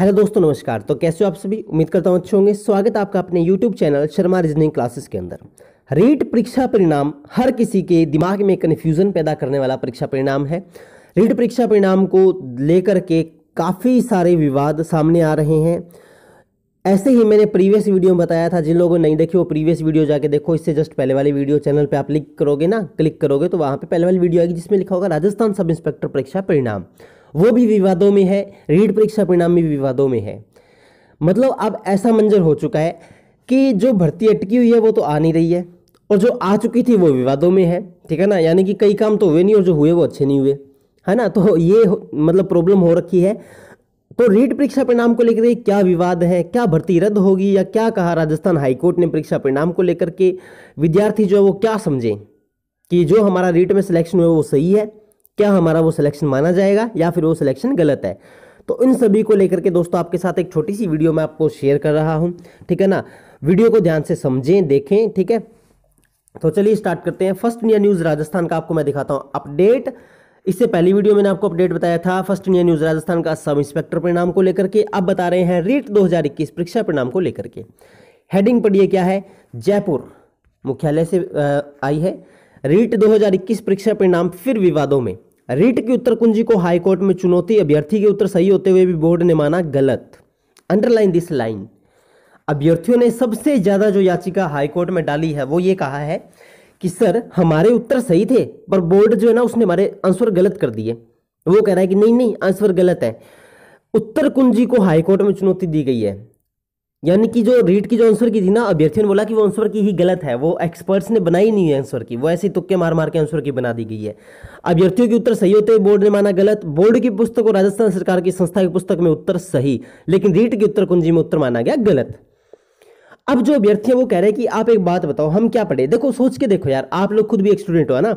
hello दोस्तों नमस्कार तो कैसे हो आप सभी उम्मीद करता हूँ अच्छे होंगे स्वागत आपका अपने YouTube channel Sharma reasoning classes के अंदर रीट परीक्षा परिणाम हर किसी के दिमाग में कन्फ्यूजन पैदा करने वाला परीक्षा परिणाम है रीट परीक्षा परिणाम को लेकर के काफ़ी सारे विवाद सामने आ रहे हैं ऐसे ही मैंने प्रीवियस वीडियो में बताया था जिन लोगों ने नहीं देखी वो प्रीवियस वीडियो जाके देखो इससे जस्ट पहले वाली वीडियो चैनल पे आप क्लिक करोगे ना क्लिक करोगे तो वहाँ पे पहले वाली वीडियो आएगी जिसमें लिखा होगा राजस्थान सब इंस्पेक्टर परीक्षा परिणाम वो भी विवादों में है रीट परीक्षा परिणाम भी विवादों में है मतलब अब ऐसा मंजर हो चुका है कि जो भर्ती अटकी हुई है वो तो आ नहीं रही है और जो आ चुकी थी वो विवादों में है ठीक है ना यानी कि कई काम तो हुए नहीं और जो हुए वो अच्छे नहीं हुए है ना तो ये मतलब प्रॉब्लम हो रखी है तो रीट परीक्षा परिणाम को लेकर क्या विवाद है क्या भर्ती रद्द होगी या क्या कहा राजस्थान हाईकोर्ट ने परीक्षा परिणाम को लेकर के विद्यार्थी जो है वो क्या समझें कि जो हमारा रीट में सिलेक्शन हुआ वो सही है क्या हमारा वो सिलेक्शन माना जाएगा या फिर वो सिलेक्शन गलत है तो इन सभी को लेकर के दोस्तों आपके साथ एक छोटी सी वीडियो मैं आपको शेयर कर रहा हूँ ठीक है ना वीडियो को ध्यान से समझें देखें ठीक है तो चलिए स्टार्ट करते हैं फर्स्ट इंडिया न्यूज़ राजस्थान का आपको मैं दिखाता हूँ अपडेट इससे पहली वीडियो मैंने आपको अपडेट बताया था फर्स्ट इंडिया न्यूज़ राजस्थान का सब इंस्पेक्टर परिणाम को लेकर के अब बता रहे हैं रीट 2021 परीक्षा परिणाम को लेकर के हेडिंग पढ़िए क्या है जयपुर मुख्यालय से आई है रीट 2021 परीक्षा परिणाम फिर विवादों में रिट की उत्तर कुंजी को हाईकोर्ट में चुनौती अभ्यर्थी के उत्तर सही होते हुए भी बोर्ड ने माना गलत अंडरलाइन दिस लाइन अभ्यर्थियों ने सबसे ज़्यादा जो याचिका हाईकोर्ट में डाली है वो ये कहा है कि सर हमारे उत्तर सही थे पर बोर्ड जो है ना उसने हमारे आंसर गलत कर दिए वो कह रहा है कि नहीं नहीं आंसर गलत है उत्तर कुंजी को हाईकोर्ट में चुनौती दी गई है यानी कि जो रीट की जो आंसर की थी ना अभ्यर्थियों ने बोला कि वो आंसर की ही गलत है वो एक्सपर्ट्स ने बनाई नहीं है आंसर की वो ऐसे तुक्के मार मार के आंसर की बना दी गई है अभ्यर्थियों के उत्तर सही होते बोर्ड ने माना गलत बोर्ड की पुस्तक और राजस्थान सरकार की संस्था की पुस्तक में उत्तर सही लेकिन रीट की उत्तर कुंजी में उत्तर माना गया गलत अब जो अभ्यर्थी है वो कह रहे हैं कि आप एक बात बताओ हम क्या पढ़े देखो सोच के देखो यार आप लोग खुद भी एक स्टूडेंट हो ना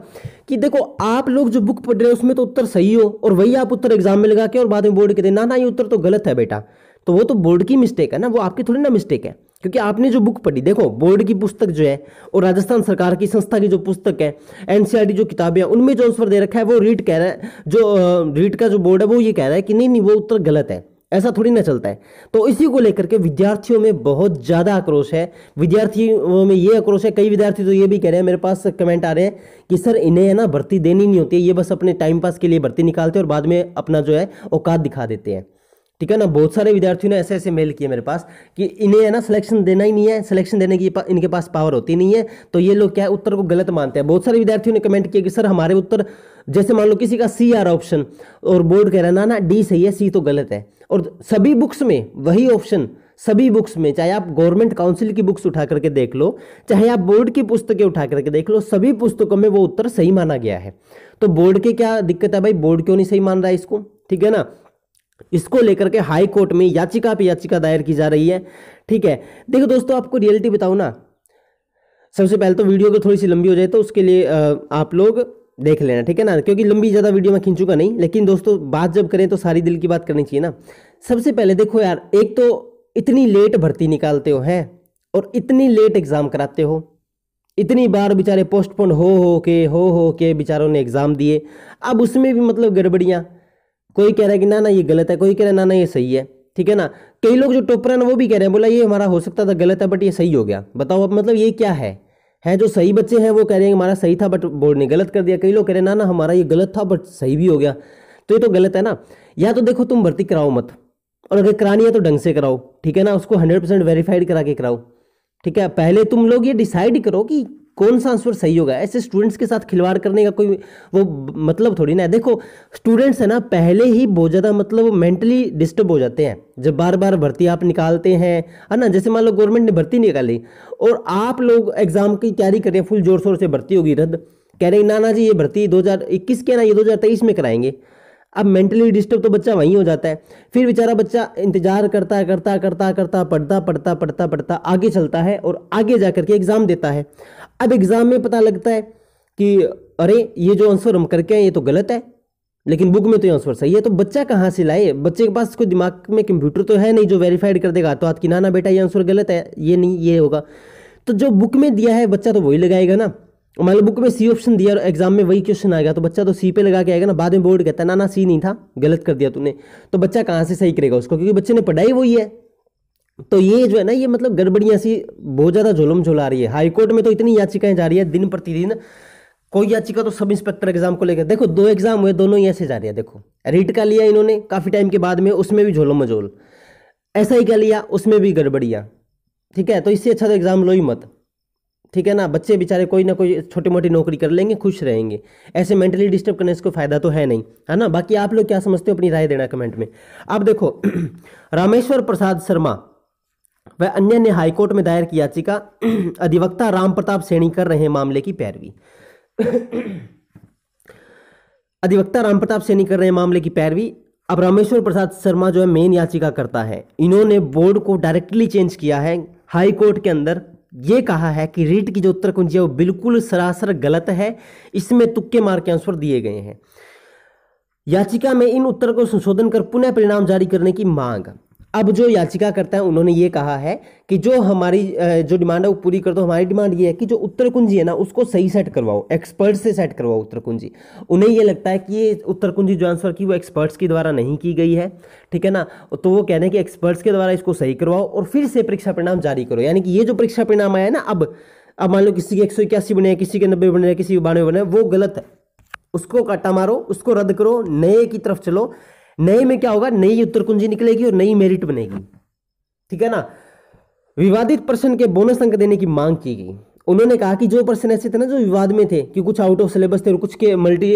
कि देखो आप लोग जो बुक पढ़ रहे हो उसमें तो उत्तर सही हो और वही आप उत्तर एग्जाम में लगा के और बाद में बोर्ड के दे ना ना ये उत्तर तो गलत है बेटा तो वो तो बोर्ड की मिस्टेक है ना वो आपकी थोड़ी ना मिस्टेक है क्योंकि आपने जो बुक पढ़ी देखो बोर्ड की पुस्तक जो है और राजस्थान सरकार की संस्था की जो पुस्तक है एनसीईआरटी e जो किताबें हैं उनमें जो आंसर दे रखा है वो रीड कह रहा है जो रीड का जो बोर्ड है वो ये कह रहा है कि नहीं नहीं वो उत्तर गलत है ऐसा थोड़ी ना चलता है तो इसी को लेकर के विद्यार्थियों में बहुत ज़्यादा आक्रोश है विद्यार्थियों में ये आक्रोश है कई विद्यार्थी तो ये भी कह रहे हैं मेरे पास कमेंट आ रहे हैं कि सर इन्हें है ना भर्ती देनी नहीं होती है ये बस अपने टाइम पास के लिए भर्ती निकालते हैं और बाद में अपना जो है औकात दिखा देते हैं ठीक है ना बहुत सारे विद्यार्थियों ने ऐसे ऐसे मेल किए मेरे पास कि इन्हें है ना सिलेक्शन देना ही नहीं है सिलेक्शन देने की पा, इनके पास पावर होती नहीं है तो ये लोग क्या है उत्तर को गलत मानते हैं बहुत सारे विद्यार्थियों ने कमेंट किया कि सर हमारे उत्तर जैसे मान लो किसी का सी आर ऑप्शन और बोर्ड कह रहा है ना ना डी सही है सी तो गलत है और सभी बुक्स में वही ऑप्शन सभी बुक्स में चाहे आप गवर्नमेंट काउंसिल की बुक्स उठा करके देख लो चाहे आप बोर्ड की पुस्तकें उठा करके देख लो सभी पुस्तकों में वो उत्तर सही माना गया है तो बोर्ड के क्या दिक्कत है भाई बोर्ड क्यों नहीं सही मान रहा है इसको ठीक है ना इसको लेकर के हाई कोर्ट में याचिका पे याचिका दायर की जा रही है ठीक है देखो दोस्तों आपको रियलिटी बताऊँ ना सबसे पहले तो वीडियो अगर थोड़ी सी लंबी हो जाए तो उसके लिए आप लोग देख लेना ठीक है ना क्योंकि लंबी ज़्यादा वीडियो मैं खींचूंगा नहीं लेकिन दोस्तों बात जब करें तो सारी दिल की बात करनी चाहिए ना सबसे पहले देखो यार एक तो इतनी लेट भर्ती निकालते हो हैं और इतनी लेट एग्ज़ाम कराते हो इतनी बार बेचारे पोस्टपोन हो हो के हो हो के बेचारों ने एग्ज़ाम दिए अब उसमें भी मतलब गड़बड़ियाँ कोई कह रहा है कि ना ना ये गलत है कोई कह रहा है ना ना ये सही है ठीक है ना कई लोग जो टोपर है ना वो भी कह रहे हैं बोला ये हमारा हो सकता था गलत है बट ये सही हो गया बताओ अब मतलब ये क्या है हैं जो सही बच्चे हैं वो कह रहे हैं हमारा सही था बट बोर्ड ने गलत कर दिया कई लोग कह रहे हैं ना ना हमारा ये गलत था बट सही भी हो गया तो ये तो गलत है ना या तो देखो तुम भर्ती कराओ मत और अगर करानी है तो ढंग से कराओ ठीक है ना उसको हंड्रेड परसेंट वेरीफाइड करा के कराओ ठीक है पहले तुम लोग ये डिसाइड करो कि कौन सा आंसर सही होगा ऐसे स्टूडेंट्स के साथ खिलवाड़ करने का कोई वो मतलब थोड़ी ना है देखो स्टूडेंट्स है ना पहले ही बहुत ज़्यादा मतलब मेंटली डिस्टर्ब हो जाते हैं जब बार बार भर्ती आप निकालते हैं है ना जैसे मान लो गवर्नमेंट ने भर्ती निकाली और आप लोग एग्ज़ाम की तैयारी कर रहे हैं फुल जोर शोर से भर्ती होगी रद्द कह रहे हैं ना ना जी ये भर्ती इक्कीस के ना ये तेईस में कराएंगे अब मेंटली डिस्टर्ब तो बच्चा वहीं हो जाता है फिर बेचारा बच्चा इंतजार करता करता करता करता पढ़ता पढ़ता पढ़ता पढ़ता आगे चलता है और आगे जा करके एग्ज़ाम देता है अब एग्ज़ाम में पता लगता है कि अरे ये जो आंसर हम करके आए ये तो गलत है लेकिन बुक में तो ये आंसर सही है तो बच्चा कहाँ से लाए बच्चे के पास कोई दिमाग में कंप्यूटर तो है नहीं जो वेरीफाइड कर देगा तो हाथ की ना ना बेटा ये आंसर गलत है ये नहीं ये होगा तो जो बुक में दिया है बच्चा तो वही लगाएगा ना मान लो बुक में सी ऑप्शन दिया और एग्जाम में वही क्वेश्चन आ गया तो बच्चा तो सी पे लगा के आएगा ना बाद में बोर्ड कहता है ना ना सी नहीं था गलत कर दिया तूने तो बच्चा कहाँ से सही करेगा उसको क्योंकि बच्चे ने पढ़ाई वही है तो ये जो है ना ये मतलब गड़बड़ियाँ सी बहुत ज़्यादा झोलम झोला रही है हाईकोर्ट में तो इतनी याचिकाएं जा रही है दिन प्रतिदिन कोई याचिका तो सब इंस्पेक्टर एग्जाम को लेकर देखो दो एग्जाम हुए दोनों ही ऐसे जा रही है देखो रीट का लिया इन्होंने काफ़ी टाइम के बाद में उसमें भी झोलो मझोल ऐसा ही का लिया उसमें भी गड़बड़ियाँ ठीक है तो इससे अच्छा तो एग्जाम लो ही मत ठीक है ना बच्चे बेचारे कोई ना कोई छोटी मोटी नौकरी कर लेंगे खुश रहेंगे ऐसे मेंटली डिस्टर्ब करने से कोई फ़ायदा तो है नहीं है ना बाकी आप लोग क्या समझते हो अपनी राय देना कमेंट में अब देखो रामेश्वर प्रसाद शर्मा वह अन्य ने हाईकोर्ट में दायर की याचिका अधिवक्ता राम प्रताप सैनी कर रहे हैं मामले की पैरवी अधिवक्ता राम प्रताप सैनी कर रहे हैं मामले की पैरवी अब रामेश्वर प्रसाद शर्मा जो है मेन याचिका करता है इन्होंने बोर्ड को डायरेक्टली चेंज किया है हाई कोर्ट के अंदर ये कहा है कि रीट की जो उत्तर कुंजी है वो बिल्कुल सरासर गलत है इसमें तुक्के मार के आंसर दिए गए हैं याचिका में इन उत्तर को संशोधन कर पुनः परिणाम जारी करने की मांग अब जो याचिका करता है उन्होंने ये कहा है कि जो हमारी जो डिमांड है वो पूरी कर दो हमारी डिमांड ये है कि जो उत्तर कुंजी है ना उसको सही सेट करवाओ एक्सपर्ट से सेट करवाओ उत्तर कुंजी उन्हें ये लगता है कि ये उत्तर कुंजी जो आंसर की वो एक्सपर्ट्स के द्वारा नहीं की गई है ठीक है ना तो वो कह रहे हैं कि एक्सपर्ट्स के द्वारा इसको सही करवाओ और फिर से परीक्षा परिणाम जारी करो यानी कि ये जो परीक्षा परिणाम आया ना अब अब मान लो किसी के एक सौ इक्यासी बने किसी के नब्बे बने किसी के बानवे बने वो गलत है उसको काटा मारो उसको रद्द करो नए की तरफ चलो नए में क्या होगा नई उत्तर कुंजी निकलेगी और नई मेरिट बनेगी ठीक है ना विवादित प्रश्न के बोनस अंक देने की मांग की गई उन्होंने कहा कि जो प्रश्न ऐसे थे ना जो विवाद में थे कि कुछ आउट ऑफ सिलेबस थे और कुछ के मल्टी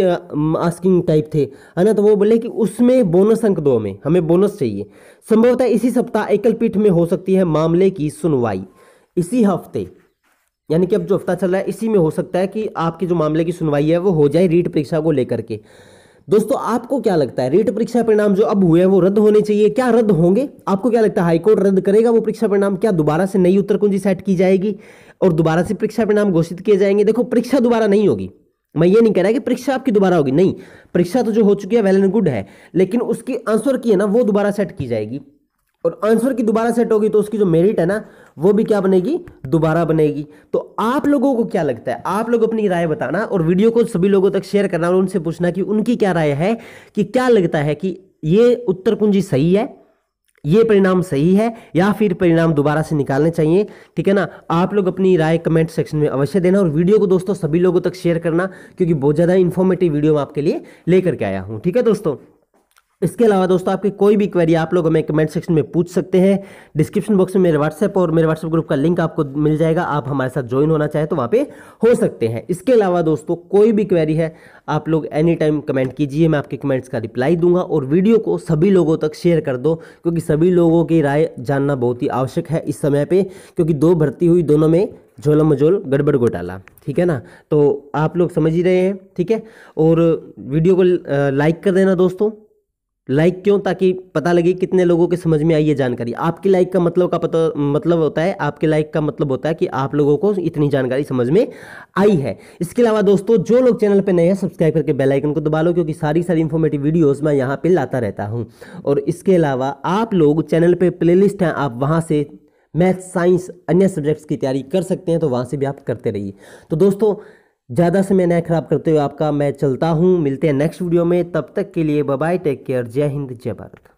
आस्किंग टाइप थे है ना तो वो बोले कि उसमें बोनस अंक दो में हमें बोनस चाहिए संभवतः इसी सप्ताह एकल पीठ में हो सकती है मामले की सुनवाई इसी हफ्ते यानी कि अब जो हफ्ता चल रहा है इसी में हो सकता है कि आपके जो मामले की सुनवाई है वो हो जाए रीट परीक्षा को लेकर के दोस्तों आपको क्या लगता है रेट परीक्षा परिणाम जो अब हुए हैं वो रद्द होने चाहिए क्या रद्द होंगे आपको क्या लगता है हाईकोर्ट रद्द करेगा वो परीक्षा परिणाम क्या दोबारा से नई उत्तर कुंजी सेट की जाएगी और दोबारा से परीक्षा परिणाम घोषित किए जाएंगे देखो परीक्षा दोबारा नहीं होगी मैं ये नहीं कह रहा कि परीक्षा आपकी दोबारा होगी नहीं परीक्षा तो जो हो चुकी है वेल एंड गुड है लेकिन उसकी आंसर की है ना वो दोबारा सेट की जाएगी और आंसर की दोबारा सेट होगी तो उसकी जो मेरिट है ना वो भी क्या बनेगी दोबारा बनेगी तो आप लोगों को क्या लगता है आप लोग अपनी राय बताना और वीडियो को सभी लोगों तक शेयर करना और उनसे पूछना कि उनकी क्या राय है कि क्या लगता है कि ये उत्तर कुंजी सही है ये परिणाम सही है या फिर परिणाम दोबारा से निकालने चाहिए ठीक है ना आप लोग अपनी राय कमेंट सेक्शन में अवश्य देना और वीडियो को दोस्तों सभी लोगों तक शेयर करना क्योंकि बहुत ज़्यादा इन्फॉर्मेटिव वीडियो मैं आपके लिए लेकर के आया हूँ ठीक है दोस्तों इसके अलावा दोस्तों आपकी कोई भी क्वेरी आप लोग हमें कमेंट सेक्शन में पूछ सकते हैं डिस्क्रिप्शन बॉक्स में मेरे व्हाट्सएप और मेरे व्हाट्सएप ग्रुप का लिंक आपको मिल जाएगा आप हमारे साथ ज्वाइन होना चाहे तो वहाँ पे हो सकते हैं इसके अलावा दोस्तों कोई भी क्वेरी है आप लोग एनी टाइम कमेंट कीजिए मैं आपके कमेंट्स का रिप्लाई दूंगा और वीडियो को सभी लोगों तक शेयर कर दो क्योंकि सभी लोगों की राय जानना बहुत ही आवश्यक है इस समय पर क्योंकि दो भर्ती हुई दोनों में झोला मझोल गड़बड़ घोटाला ठीक है ना तो आप लोग समझ ही रहे हैं ठीक है और वीडियो को लाइक कर देना दोस्तों लाइक क्यों ताकि पता लगे कितने लोगों के समझ में आई ये जानकारी आपकी लाइक का मतलब का पता मतलब होता है आपके लाइक का मतलब होता है कि आप लोगों को इतनी जानकारी समझ में आई है इसके अलावा दोस्तों जो लोग चैनल पर नए हैं सब्सक्राइब करके बेल आइकन को दबा लो क्योंकि सारी सारी इन्फॉर्मेटिव वीडियोज़ मैं यहाँ पर लाता रहता हूँ और इसके अलावा आप लोग चैनल पर लिस्ट हैं आप वहाँ से मैथ साइंस अन्य सब्जेक्ट्स की तैयारी कर सकते हैं तो वहाँ से भी आप करते रहिए तो दोस्तों ज़्यादा समय न खराब करते हुए आपका मैं चलता हूँ मिलते हैं नेक्स्ट वीडियो में तब तक के लिए बाय टेक केयर जय हिंद जय भारत